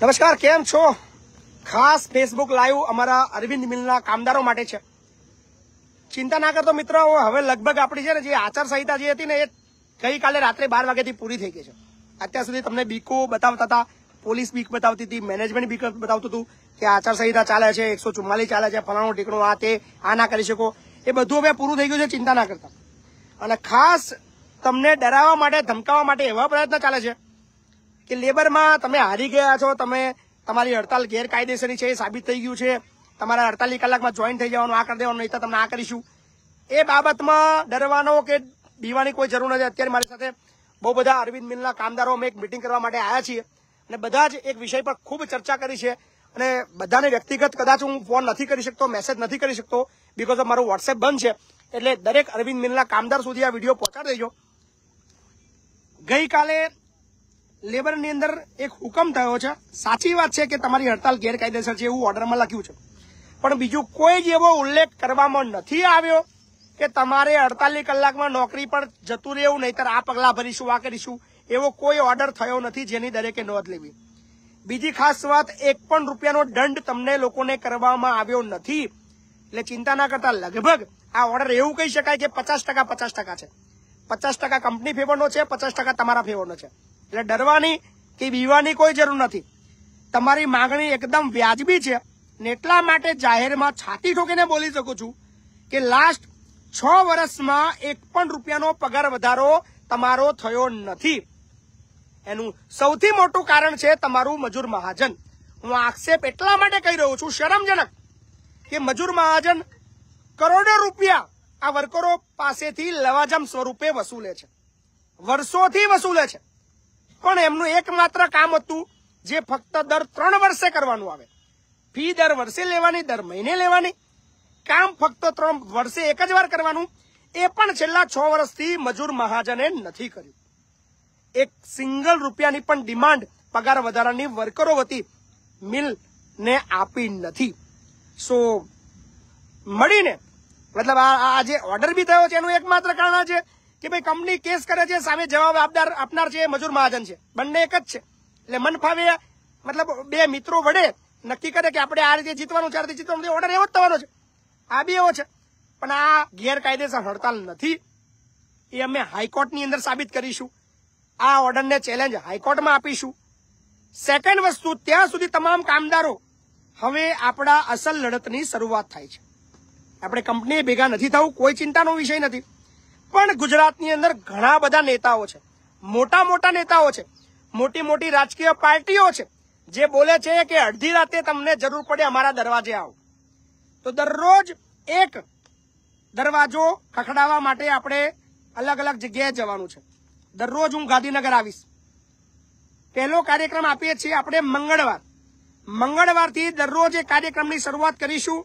નમસ્કાર કેમ છો ખાસ ફેસબુક લાઈવ અમારા અરવિંદ મિલના કામદારો માટે છે ચિંતા ના કરતો મિત્રો હવે લગભગ આપણી છે ને જે આચારસંહિતા જે હતી ને એ ગઈકાલે રાત્રે બાર વાગ્યાથી પૂરી થઈ ગઈ છે અત્યાર સુધી તમને બીકો બતાવતા હતા પોલીસ બીક બતાવતી હતી મેનેજમેન્ટ બીક બતાવતું હતું કે આચારસંહિતા ચાલે છે એકસો ચુમ્માલીસ ચાલે છે ફલાણો ટીકણો આ તે આ ના કરી શકો એ બધું હવે પૂરું થઈ ગયું છે ચિંતા ના કરતા અને ખાસ તમને ડરાવવા માટે ધમકાવવા માટે એવા પ્રયત્ન ચાલે છે કે લેબરમાં તમે હારી ગયા છો તમે તમારી હડતાલ ગેરકાયદેસરની છે એ સાબિત થઈ ગયું છે તમારા અડતાલીસ કલાકમાં જોઈન થઈ જવાનું આ કરી દેવાનું નહીં તો તમને આ કરીશું એ બાબતમાં ડરવાનો કે બીવાની કોઈ જરૂર નથી અત્યારે મારી સાથે બહુ બધા અરવિંદ મિલના કામદારો અમે એક મિટિંગ કરવા માટે આવ્યા છીએ અને બધા જ એક વિષય પર ખૂબ ચર્ચા કરી છે અને બધાને વ્યક્તિગત કદાચ હું ફોન નથી કરી શકતો મેસેજ નથી કરી શકતો બીકોઝ ઓફ મારું વોટ્સએપ બંધ છે એટલે દરેક અરવિંદ મિલના કામદાર સુધી આ વિડીયો પહોંચાડી દેજો ગઈકાલે લેબરની અંદર એક હુકમ થયો છે સાચી વાત છે કે તમારી હડતાલ ગેરકાયદેસર છે એવું ઓર્ડરમાં લખ્યું છે પણ બીજું કોઈ જ એવો ઉલ્લેખ કરવામાં નથી આવ્યો કે તમારે અડતાલીસ કલાકમાં નોકરી પર જતું રહેવું નહીતર આ પગલાં ભરીશું આ કરીશું એવો કોઈ ઓર્ડર થયો નથી જેની દરેકે નોંધ લેવી બીજી ખાસ વાત એક પણ રૂપિયાનો દંડ તમને લોકોને કરવામાં આવ્યો નથી એટલે ચિંતા ના કરતા લગભગ આ ઓર્ડર એવું કહી શકાય કે પચાસ ટકા પચાસ ટકા છે પચાસ ટકા કંપની ફેવરનો છે પચાસ ટકા તમારા ફેવરનો છે એ ડરવાની કે બીવાની કોઈ જરૂર નથી તમારી માંગણી એકદમ વ્યાજબી છે નેટલા માટે જાહેર માં છાપી ઠોકીને બોલી શકું છું કે લાસ્ટ 6 વર્ષમાં 1 રૂપિયોનો પગાર વધારો તમારો થયો નથી એનું સૌથી મોટું કારણ છે તમારો મજૂર મਹਾજન હું આક્ષેપ એટલા માટે કરી રહ્યો છું શરમજનક કે મજૂર મਹਾજન કરોડો રૂપિયા આ વર્કરો પાસેથી લવાજામ સ્વરૂપે વસૂલે છે વર્ષોથી વસૂલે છે પણ એમનું એકમાત્ર કામ હતું જે ફક્ત દર ત્રણ વર્ષે કરવાનું આવે ફી દર વર્ષે લેવાની દર મહિને લેવાની કામ ફક્ત ત્રણ વર્ષે એક જ વાર કરવાનું એ પણ છેલ્લા છ વર્ષથી મજૂર મહાજને નથી કર્યું એક સિંગલ રૂપિયાની પણ ડિમાન્ડ પગાર વધારાની વર્કરો વતી મિલને આપી નથી સો મળીને મતલબ આ જે ઓર્ડર બી થયો છે એનું એકમાત્ર કારણ છે કે ભાઈ કંપની કેસ કરે છે સામે જવાબ આપનાર આપનાર છે મજૂર મહાજન છે બંને એક જ છે એટલે મન ફાવે મતલબ બે મિત્રો વડે નક્કી કરે કે આપણે આ રીતે જીતવાનું છે જીતવાનું ઓર્ડર એવો જ થવાનો છે આ બી એવો છે પણ આ ગેરકાયદેસર હડતાલ નથી એ અમે હાઈકોર્ટની અંદર સાબિત કરીશું આ ઓર્ડરને ચેલેન્જ હાઈકોર્ટમાં આપીશું સેકન્ડ વસ્તુ ત્યાં સુધી તમામ કામદારો હવે આપણા અસલ લડતની શરૂઆત થાય છે આપણે કંપનીએ ભેગા નથી થવું કોઈ ચિંતાનો વિષય નથી પણ ગુજરાતની અંદર ઘણા બધા નેતાઓ છે મોટા મોટા નેતાઓ છે મોટી મોટી રાજકીય પાર્ટીઓ છે જે બોલે છે કે અડધી રાતે તમને જરૂર પડે અમારા દરવાજે આવો તો દરરોજ એક દરવાજો ખખડાવવા માટે આપણે અલગ અલગ જગ્યાએ જવાનું છે દરરોજ હું ગાંધીનગર આવીશ પહેલો કાર્યક્રમ આપીએ છીએ આપણે મંગળવાર મંગળવારથી દરરોજ એ કાર્યક્રમની શરૂઆત કરીશું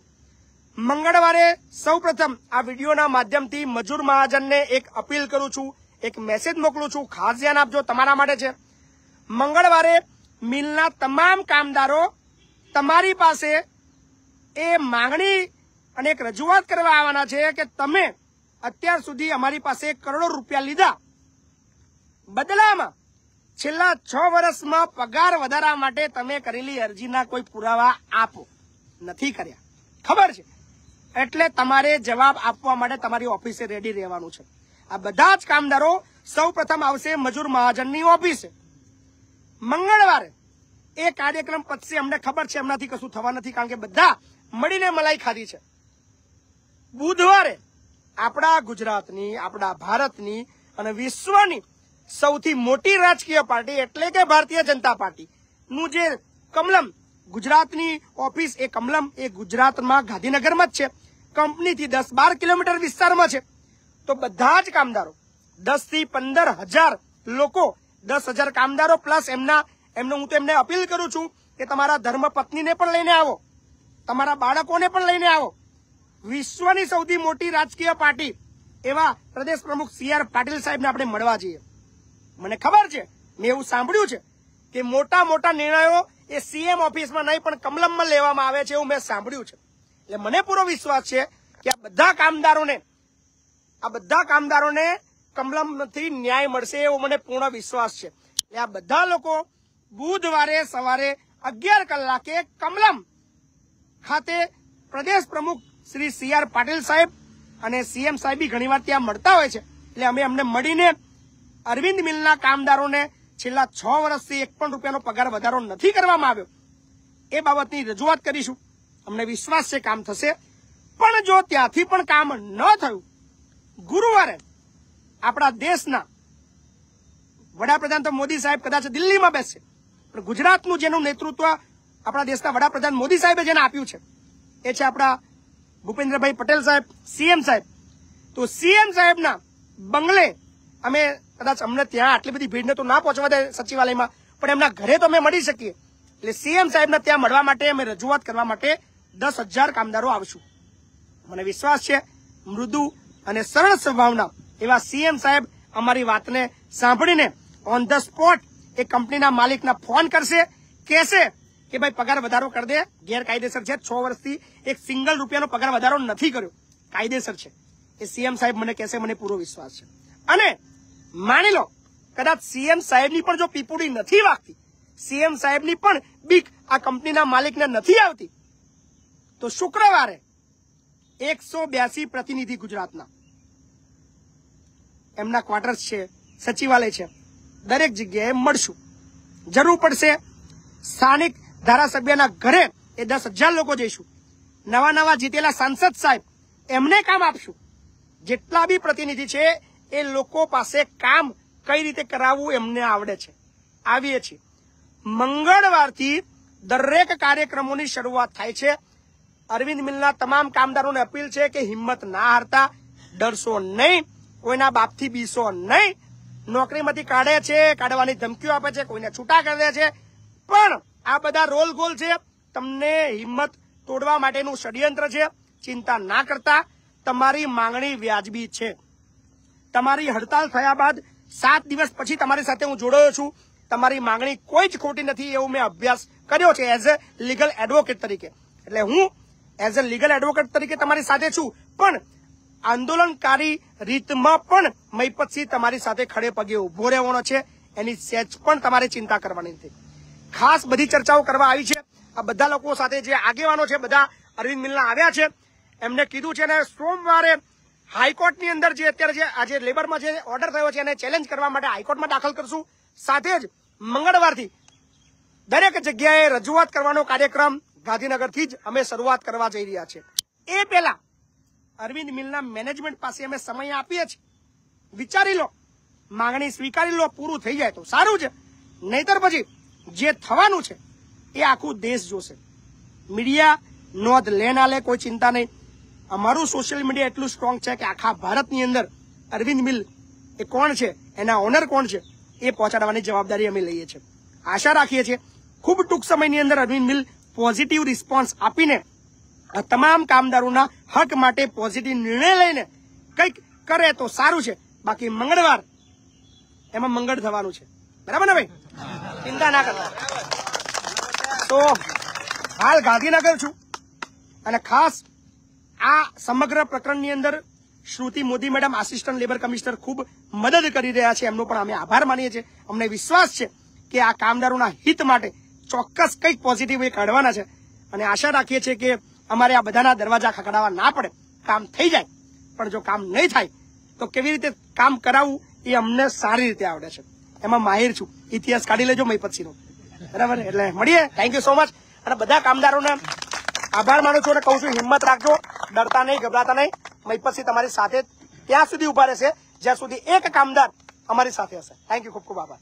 મંગળવારે સૌપ્રથમ આ વિડીયોના માધ્યમથી મજૂર મહાજનને એક અપીલ કરું છું એક મેસેજ મોકલું છું ખાસ ધ્યાન આપજો તમારા માટે છે મંગળવારે મિલના તમામ કામદારો તમારી પાસે એ માંગણી અને એક રજૂઆત કરવા આવવાના છે કે તમે અત્યાર સુધી અમારી પાસે કરોડો રૂપિયા લીધા બદલામાં છેલ્લા છ વર્ષમાં પગાર વધારા માટે તમે કરેલી અરજીના કોઈ પુરાવા આપો નથી કર્યા ખબર છે એટલે તમારે જવાબ આપવા માટે તમારી ઓફિસ રેડી રહેવાનું છે આ બધા જ કામદારો સૌ પ્રથમ આવશે મજૂર મહાજનની ઓફિસ મંગળવારે એક કાર્યક્રમ પછી અમને ખબર છે એમ નથી કશું થવાના નથી કારણ કે બધા મડીને મલાઈ ખાધી છે બુધવારે આપડા ગુજરાતની આપડા ભારતની અને વિશ્વની સૌથી મોટી રાજકીય પાર્ટી એટલે કે ભારતીય જનતા પાર્ટી નું જે કમલમ ગુજરાતની ઓફિસ એક કમલમ એક ગુજરાતમાં ગાંધીનગરમાં જ છે કંપનીથી દસ બાર કિલોમીટર વિસ્તારમાં છે તો બધા જ કામદારો દસ થી પંદર હજાર લોકો દસ હજાર કામદારો પ્લસ એમના એમનો હું તો એમને અપીલ કરું છું કે તમારા ધર્મ પત્નીને પણ લઈને આવો તમારા બાળકોને પણ લઈને આવો વિશ્વની સૌથી મોટી રાજકીય પાર્ટી એવા પ્રદેશ પ્રમુખ સી આર પાટીલ સાહેબને આપણે મળવા જઈએ મને ખબર છે મેં એવું સાંભળ્યું છે કે મોટા મોટા નિર્ણયો એ સીએમ ઓફિસમાં નહીં પણ કમલમમાં લેવામાં આવે છે એવું મેં સાંભળ્યું છે એટલે મને પૂરો વિશ્વાસ છે કે આ બધા કામદારોને આ બધા કામદારોને કમલમથી ન્યાય મળશે એવો મને પૂર્ણ વિશ્વાસ છે એટલે આ બધા લોકો બુધવારે સવારે અગિયાર કલાકે કમલમ ખાતે પ્રદેશ પ્રમુખ શ્રી સી આર પાટીલ સાહેબ અને સીએમ સાહેબ ઘણી વાર ત્યાં મળતા હોય છે એટલે અમે અમને મળીને અરવિંદ મિલના કામદારોને છેલ્લા છ વર્ષથી એક પણ રૂપિયાનો પગાર વધારો નથી કરવામાં આવ્યો એ બાબતની રજૂઆત કરીશું અમને વિશ્વાસ છે કામ થશે પણ જો ત્યાંથી પણ કામ ન થયું ગુરુવારે આપણા દેશના વડાપ્રધાન તો મોદી સાહેબ કદાચ દિલ્હીમાં બેસશે પણ ગુજરાતનું જેનું નેતૃત્વ આપણા દેશના વડાપ્રધાન મોદી સાહેબે જેને આપ્યું છે એ છે આપણા ભૂપેન્દ્રભાઈ પટેલ સાહેબ સીએમ સાહેબ તો સીએમ સાહેબના બંગલે અમે કદાચ અમને ત્યાં આટલી બધી ભીડને તો ના પહોંચવા દે સચિવાલયમાં પણ એમના ઘરે તો અમે મળી શકીએ એટલે સીએમ સાહેબને ત્યાં મળવા માટે અમે રજૂઆત કરવા માટે દસ હજાર કામદારો આવશું મને વિશ્વાસ છે મૃદુ અને સરળ સ્વભાવના એવા સીએમ સાહેબ અમારી વાતને સાંભળીને ઓન ધ સ્પોટ એ કંપનીના માલિકના ફોન કરશે કહેશે કે ભાઈ પગાર વધારો કરી દે ગેરકાયદેસર છે છ વર્ષથી એક સિંગલ રૂપિયાનો પગાર વધારો નથી કર્યો કાયદેસર છે એ સીએમ સાહેબ મને કહેશે મને પૂરો વિશ્વાસ છે અને માની લો કદાચ સીએમ સાહેબની પણ જો પીપુડી નથી વાગતી સીએમ સાહેબની પણ બીક આ કંપનીના માલિકને નથી આવતી તો શુક્રવારે એકસો બ્યાસી પ્રતિનિધિ ગુજરાતના એમના ક્વાર્ટર્સ છે સચિવાલય છે દરેક જગ્યાએ મળશું જરૂર પડશે સ્થાનિક ધારાસભ્યના ઘરે એ દસ હજાર લોકો જઈશું નવા નવા જીતેલા સાંસદ સાહેબ એમને કામ આપશું જેટલા બી પ્રતિનિધિ છે એ લોકો પાસે કામ કઈ રીતે કરાવવું એમને આવડે છે આવીએ છીએ મંગળવારથી દરેક કાર્યક્રમોની શરૂઆત થાય છે અરવિંદ મિલના તમામ કામદારોને અપીલ છે કે હિંમત ના હારતા ડરશો નહીં કોઈના બાપથી બીસો નહીં નોકરીમાંથી કાઢે છે કાઢવાની ધમકીઓ આપે છે કોઈને છૂટા કરે છે પણ આ બધા રોલ ગોલ છે તમને હિંમત તોડવા માટેનું ષડયંત્ર છે ચિંતા ના કરતા તમારી માંગણી વ્યાજબી છે તમારી હડતાલ થયા બાદ સાત દિવસ પછી તમારી સાથે હું જોડાયો છું તમારી માંગણી કોઈ જ ખોટી નથી એવું મેં અભ્યાસ કર્યો છે એઝ અ લીગલ એડવોકેટ તરીકે એટલે હું એઝ અ લીગલ એડવોકેટ તરીકે તમારી સાથે છું પણ આંદોલનકારી રીતમાં પણ મૈપતસિંહ તમારી સાથે ખડે પગે ઉભો રહેવાનો છે એની સેજ પણ તમારે ચિંતા કરવાની નથી ખાસ બધી ચર્ચાઓ કરવા આવી છે આ બધા લોકો સાથે જે આગેવાનો છે બધા અરવિંદ મિલના આવ્યા છે એમને કીધું છે અને સોમવારે હાઈકોર્ટની અંદર જે અત્યારે જે આજે લેબરમાં જે ઓર્ડર થયો છે એને ચેલેન્જ કરવા માટે હાઈકોર્ટમાં દાખલ કરશું સાથે જ મંગળવારથી દરેક જગ્યાએ રજૂઆત કરવાનો કાર્યક્રમ ગાંધીનગરથી જ અમે શરૂઆત કરવા જઈ રહ્યા છીએ એ પહેલા અરવિંદ મિલના મેનેજમેન્ટ પાસે અમે સમય આપીએ છીએ વિચારી લો માંગણી સ્વીકારી લો પૂરું થઈ જાય તો સારું છે નહીતર પછી જે થવાનું છે એ આખું દેશ જોશે મીડિયા નોંધ લે ના લે કોઈ ચિંતા નહીં અમારું સોશિયલ મીડિયા એટલું સ્ટ્રોંગ છે કે આખા ભારતની અંદર અરવિંદ મિલ એ કોણ છે એના ઓનર કોણ છે એ પહોંચાડવાની જવાબદારી અમે લઈએ છીએ આશા રાખીએ છીએ ખૂબ ટૂંક સમયની અંદર અરવિંદ મિલ પોઝિટિવ રિસ્પોન્સ આપીને આ તમામ કામદારોના હક માટે પોઝિટિવ નિર્ણય લઈને કંઈક કરે તો સારું છે બાકી મંગળવાર એમાં મંગળ થવાનું છે બરાબર ને ભાઈ ચિંતા ના કરતા તો હાલ ગાંધીનગર છું અને ખાસ આ સમગ્ર પ્રકરણની અંદર Shruti Modi madam assistant labour commissioner ખૂબ મદદ કરી રહ્યા છે એમનો પણ અમે આભાર માનીએ છીએ અમને વિશ્વાસ છે કે આ કામદારોના હિત માટે ચોક્કસ કંઈક પોઝિટિવ એ કાઢવાના છે અને આશા રાખીએ છીએ કે અમારે આ બધાના દરવાજા ખખડાવવા ના પડે કામ થઈ જાય પણ જો કામ નહીં થાય તો કેવી રીતે કામ કરાવવું એ અમને સારી રીતે આવડે છે એમાં માહિર છું ઇતિહાસ કાઢી લેજો મહીપતસિંહનો બરાબર એટલે મળીએ થેન્ક યુ સો મચ અને બધા કામદારોને આભાર માનું છું અને કહું છું હિંમત રાખજો ડરતા નહીં ગભરાતા નહીં મહીપતસિંહ તમારી સાથે ત્યાં સુધી ઉભા રહેશે જ્યાં સુધી એક કામદાર અમારી સાથે હશે થેન્ક યુ ખૂબ ખૂબ આભાર